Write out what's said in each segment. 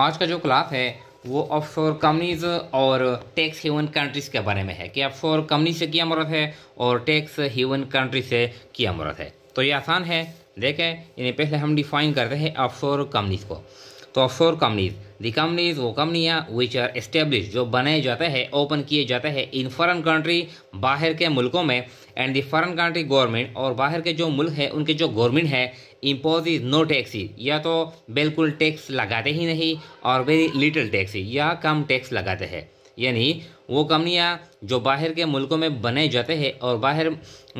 आज का जो क्लास है वो ऑफशोर कंपनीज और टैक्स हेवन कंट्रीज के बारे में है कि ऑफशोर कंपनी से क्या मरत है और टैक्स हेवन कंट्री से क्या मरत है तो ये आसान है देखें इन्हें पहले हम डिफाइन करते हैं ऑफशोर कंपनीज को तो ऑफशोर कंपनीज दी कंपनीज वो कंपनियाँ विच आर एस्टेब्लिश जो बनाए जाते हैं ओपन किए जाते हैं इन फॉरन कंट्री बाहर के मुल्कों में and the foreign country government और बाहर के जो मुल्क है उनके जो गवर्नमेंट है इम्पोज इज नो टैक्सी या तो बिल्कुल टैक्स लगाते ही नहीं और वेरी लिटिल टैक्सी या कम टैक्स लगाते हैं यानी वो कंपनियाँ जो बाहर के मुल्कों में बनाए जाते हैं और बाहर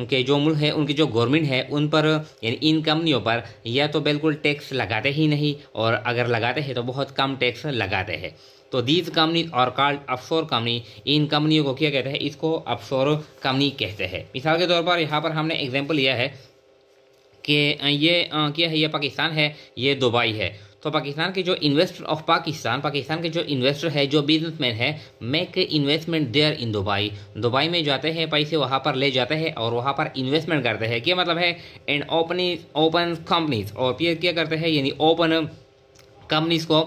के जो मुल्क है उनकी जो गवर्नमेंट है उन पर यानी इन कंपनियों पर या तो बिल्कुल टैक्स लगाते ही नहीं और अगर लगाते हैं तो बहुत कम टैक्स लगाते हैं तो दीज कंपनी और कार्ड अफसोर कंपनी इन कंपनियों को क्या कहते हैं इसको अफसोर कंपनी कहते हैं मिसाल के तौर पर यहाँ पर हमने एग्जाम्पल लिया है कि ये क्या है ये पाकिस्तान है ये दुबई है तो पाकिस्तान के जो इन्वेस्टर ऑफ पाकिस्तान पाकिस्तान के जो इन्वेस्टर है जो बिजनेसमैन है make investment there in Dubai Dubai में जाते हैं पैसे वहाँ पर ले जाते हैं और वहाँ पर इन्वेस्टमेंट करते हैं क्या मतलब है एंड ओपन ओपन कंपनीज और फिर क्या करते हैं यानी ओपन कंपनीज को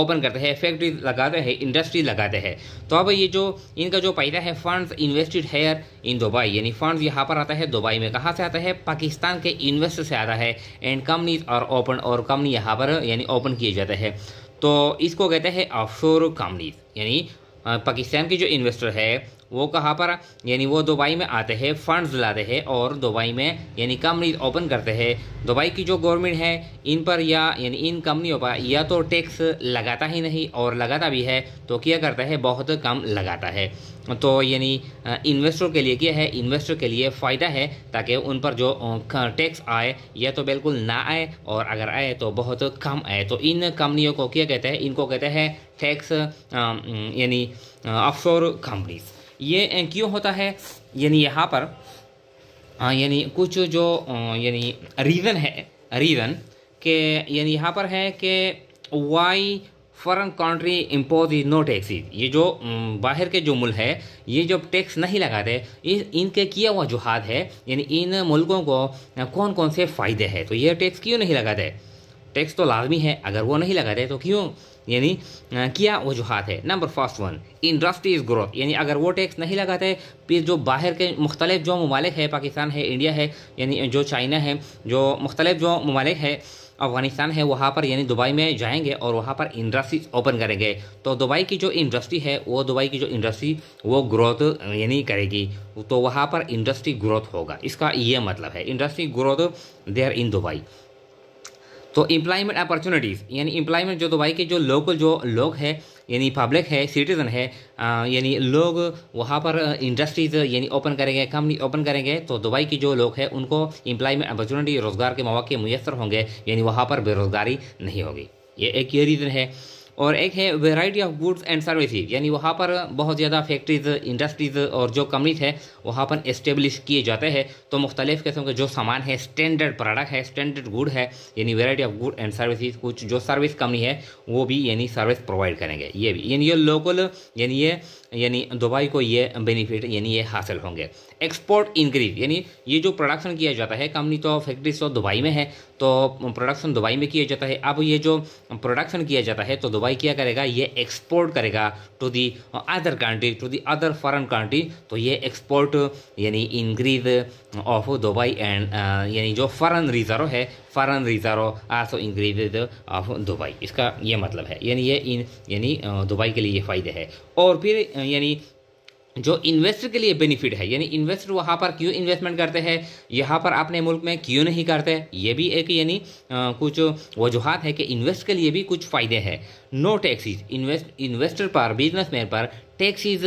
ओपन करते हैं फैक्ट्री लगाते हैं इंडस्ट्री लगाते हैं तो अब ये जो इनका जो पैदा है funds invested here in Dubai यानी फंड्स यहाँ पर आता है दुबई में कहाँ से आता है पाकिस्तान के इन्वेस्टर से आता है एंड कंपनीज और ओपन और कंपनी यहाँ पर यानी ओपन किए जाते हैं तो इसको कहते हैं ऑफ कंपनीज यानी पाकिस्तान के जो इन्वेस्टर है वो कहाँ पर यानी वो दुबई में आते हैं फंड्स लाते हैं और दुबई में यानी कंपनी ओपन करते हैं दुबई की जो गवर्नमेंट है इन पर या यानी इन कंपनियों पर या तो टैक्स लगाता ही नहीं और लगाता भी है तो क्या करता है बहुत कम लगाता है तो यानी इन्वेस्टर के लिए क्या है इन्वेस्टर के लिए फ़ायदा है ताकि उन पर जो टैक्स आए या तो बिल्कुल ना आए और अगर आए तो बहुत कम आए तो इन कंपनियों को क्या कहते हैं इनको कहते हैं टैक्स um, यानी ऑफशोर uh, कंपनीज ये uh, क्यों होता है यानी यहाँ पर uh, यानी कुछ जो यानी रीज़न है रीज़न के यानी यहाँ पर है कि why foreign country impose is no taxes ये जो um, बाहर के जो मुल्क है ये जो टैक्स नहीं लगाते इनके किया हुआ जुहाद है यानी इन मुल्कों को कौन कौन से फ़ायदे हैं तो ये टैक्स क्यों नहीं लगाते टैक्स तो लाजमी है अगर वो नहीं लगाते तो क्यों यानी क्या वजूहत है number first one industries growth यानी अगर वो टैक्स नहीं लगाते फिर जो बाहर के मुख्तलिफ जो ममालिक है पाकिस्तान है इंडिया है यानी जो चाइना है जो मुख्तलिफ जो ममालिक है अफ़गानिस्तान है वहाँ पर यानी दुबई में जाएंगे और वहाँ पर इंडस्ट्रीज ओपन करेंगे तो दुबई की जो इंडस्ट्री है वो दुबई की जो इंडस्ट्री वो ग्रोथ यानी करेगी तो वहाँ पर इंडस्ट्री ग्रोथ होगा इसका ये मतलब है industry growth there in Dubai तो एम्प्लॉयमेंट अपॉर्चुनिटीज़ यानी एम्प्लॉयमेंट जो दुबई के जो लोकल जो लोग हैं यानी पब्लिक है सिटीज़न है यानी लोग वहाँ पर इंडस्ट्रीज़ यानी ओपन करेंगे कंपनी ओपन करेंगे तो दुबई की जो लोग हैं उनको एम्प्लॉयमेंट अपॉर्चुनिटी रोज़गार के मौके मैसर होंगे यानी वहाँ पर बेरोज़गारी नहीं होगी ये एक ये रीज़न है और एक है variety of goods and services यानी वहाँ पर बहुत ज़्यादा फैक्ट्रीज इंडस्ट्रीज और जो कंपनीज है वहाँ पर इस्टेब्लिश किए जाते हैं तो मुख्तलिफ़ किस्म के जो सामान है स्टैंडर्ड प्रोडक्ट है स्टैंडर्ड गुड है यानी variety of good and services कुछ जो सर्विस कंपनी है वो भी यानी सर्विस प्रोवाइड करेंगे ये भी यानी ये लोकल यानी ये यानी दुबई को ये बेनिफिट यानी ये हासिल होंगे एक्सपोर्ट इंक्रीज यानी ये जो प्रोडक्शन किया जाता है कंपनी तो फैक्ट्री तो दुबई में है तो प्रोडक्शन दुबई में किया जाता है अब ये जो प्रोडक्शन किया जाता है तो दुबई क्या करेगा ये एक्सपोर्ट करेगा to the other country to the other foreign country तो ये एक्सपोर्ट यानी इंक्रीज ऑफ दुबई एंड यानी जो फॉरन रिजर्व है foreign reserve also increase of Dubai इसका ये मतलब है यानी ये यानी दुबई के लिए ये फ़ायदे है और फिर यानी जो इन्वेस्टर के लिए बेनिफिट है यानी इन्वेस्टर वहाँ पर क्यों इन्वेस्टमेंट करते हैं यहाँ पर अपने मुल्क में क्यों नहीं करते ये भी एक यानी कुछ वजूहत है कि इन्वेस्ट के लिए भी कुछ फ़ायदे हैं नो टैक्सीज इन्वेस्ट इन्वेस्टर पर बिजनेसमैन पर टैक्सीज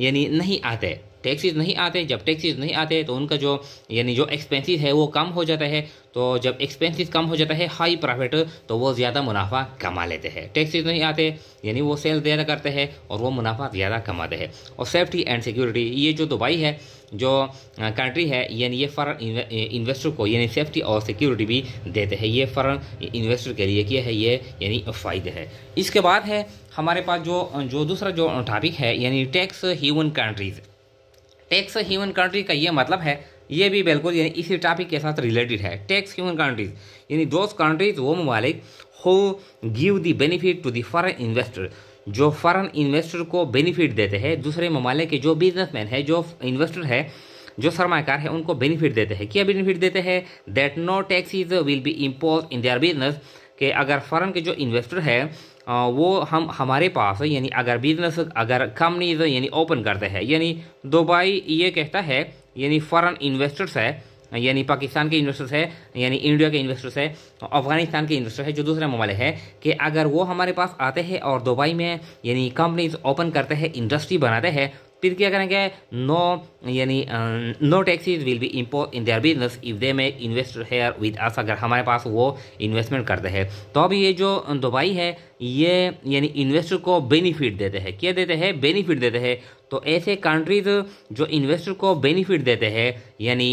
यानी नहीं आते टैक्सीज नहीं आते जब टैक्सीज नहीं आते तो उनका जो यानी जो एक्सपेंसिस है वो कम हो जाता है तो जब एक्सपेंसिस कम हो जाता है हाई प्रॉफिट तो वो ज़्यादा मुनाफा कमा लेते हैं टैक्सीज नहीं आते यानी वो सेल ज़्यादा करते हैं और वो मुनाफा ज़्यादा कमाते हैं और सेफ्टी एंड सिक्योरिटी ये जो दुबई है जो कंट्री है यानी ये फ़ॉरन इन्वेस्टर को यानी सेफ्टी और सिक्योरिटी भी देते हैं ये फ़ॉरन इन्वेस्टर के लिए किया है ये यानी फ़ायदे है इसके बाद है हमारे पास जो जो दूसरा जो टॉपिक है यानी tax human countries tax human country का ये मतलब है ये भी बिल्कुल यानी इसी टॉपिक के साथ रिलेटेड है टैक्स ह्यूमन कंट्रीज यानी दोज कंट्रीज वो ममालिक who give the benefit to the foreign investor जो फॉरन इन्वेस्टर को बेनिफिट देते हैं दूसरे ममालिक के जो बिजनेसमैन है जो इन्वेस्टर है जो सरमाकार है उनको बेनिफिट देते हैं क्या बेनिफिट देते हैं that no taxes will be impose in their business कि अगर फ़र्म के जो इन्वेस्टर है वो हम हमारे पास यानी अगर बिजनेस अगर कंपनीज यानी ओपन करते हैं यानी दुबई ये कहता है यानी फ़ॉरन इन्वेस्टर्स है यानी पाकिस्तान के इन्वेस्टर्स है यानी इंडिया के इन्वेस्टर्स है अफगानिस्तान के इन्वेस्टर है जो दूसरे ममालिक है कि अगर वो हमारे पास आते हैं और दुबई में यानी कंपनीज ओपन करते हैं इंडस्ट्री बनाते हैं फिर क्या करेंगे नो यानी no taxes will be impose in their business if they may invest here with us अगर हमारे पास वो इन्वेस्टमेंट करते हैं तो अब ये जो दुबई है ये यानी इन्वेस्टर को बेनिफिट देते हैं क्या देते हैं बेनिफिट देते हैं तो ऐसे कंट्रीज जो इन्वेस्टर को बेनिफिट देते हैं यानी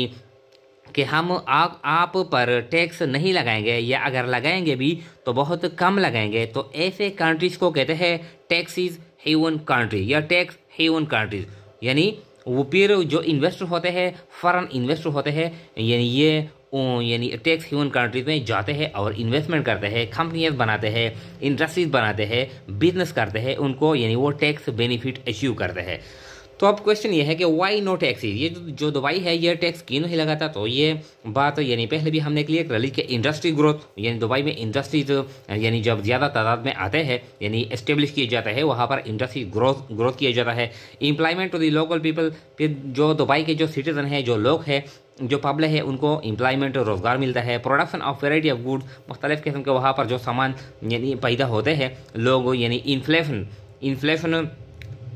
कि हम आप आप पर टैक्स नहीं लगाएंगे या अगर लगाएंगे भी तो बहुत कम लगाएंगे तो ऐसे कंट्रीज को कहते हैं टैक्सीज हेवन कंट्री या टैक्स हेवन कंट्रीज यानी वो फिर जो इन्वेस्टर होते हैं फॉरन इन्वेस्टर होते हैं यानी ये यानी टैक्स हेवन कंट्रीज में जाते हैं और इन्वेस्टमेंट करते हैं कंपनियाँ बनाते हैं इंडस्ट्रीज बनाते हैं बिजनेस करते हैं उनको यानी वो टैक्स बेनिफिट अचीव करते हैं तो अब क्वेश्चन ये है कि वाई नो टैक्स ये जो दवाई है ये टैक्स क्यों नहीं लगाता तो ये बात यानी पहले भी हमने क्लियर कर ली कि इंडस्ट्री ग्रोथ यानी दुबई में इंडस्ट्रीज यानी जब ज़्यादा तादाद में आते हैं यानी इस्टेब्लिश किए जाते हैं वहाँ पर इंडस्ट्री ग्रोथ ग्रोथ किया जाता है employment to the local people फिर जो दुबई के जो सिटीजन है जो लोग हैं जो पब्लिक है उनको इम्प्लॉयमेंट और रोज़गार मिलता है production of variety of good मुख्तलिफ़ किस्म के वहाँ पर जो सामान यानी पैदा होते हैं लोग यानी इन्फ्लेशन इन्फ्लेशन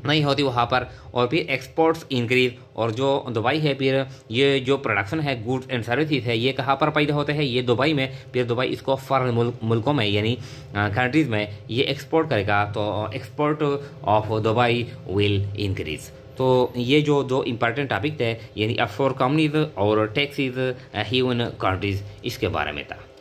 नहीं होती वहाँ पर और फिर एक्सपोर्ट्स इंक्रीज और जो दुबई है फिर ये जो प्रोडक्शन है गुड्स एंड सर्विसेज है ये कहाँ पर पैदा होते हैं ये दुबई में फिर दुबई इसको फॉरन मुल्क, मुल्कों में यानी कंट्रीज़ में ये एक्सपोर्ट करेगा तो export of Dubai will increase तो ये जो दो इम्पॉर्टेंट टॉपिक थे यानी अफोर कंपनीज और टैक्सीज हीवन कंट्रीज़ इसके बारे में था